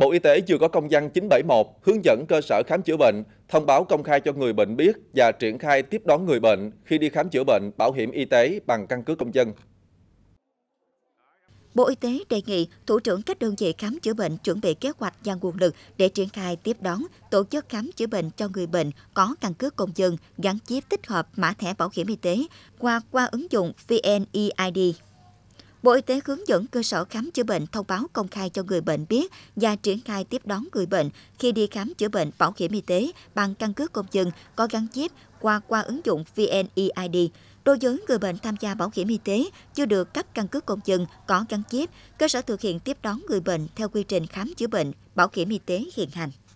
Bộ Y tế chưa có công văn 971 hướng dẫn cơ sở khám chữa bệnh, thông báo công khai cho người bệnh biết và triển khai tiếp đón người bệnh khi đi khám chữa bệnh bảo hiểm y tế bằng căn cứ công dân. Bộ Y tế đề nghị Thủ trưởng các đơn vị khám chữa bệnh chuẩn bị kế hoạch và nguồn lực để triển khai tiếp đón, tổ chức khám chữa bệnh cho người bệnh có căn cước công dân gắn chip tích hợp mã thẻ bảo hiểm y tế qua qua ứng dụng VNEID. Bộ Y tế hướng dẫn cơ sở khám chữa bệnh thông báo công khai cho người bệnh biết và triển khai tiếp đón người bệnh khi đi khám chữa bệnh bảo hiểm y tế bằng căn cước công dân có gắn chip qua qua ứng dụng VNEID. Đối với người bệnh tham gia bảo hiểm y tế chưa được cấp căn cước công dân có gắn chip, cơ sở thực hiện tiếp đón người bệnh theo quy trình khám chữa bệnh bảo hiểm y tế hiện hành.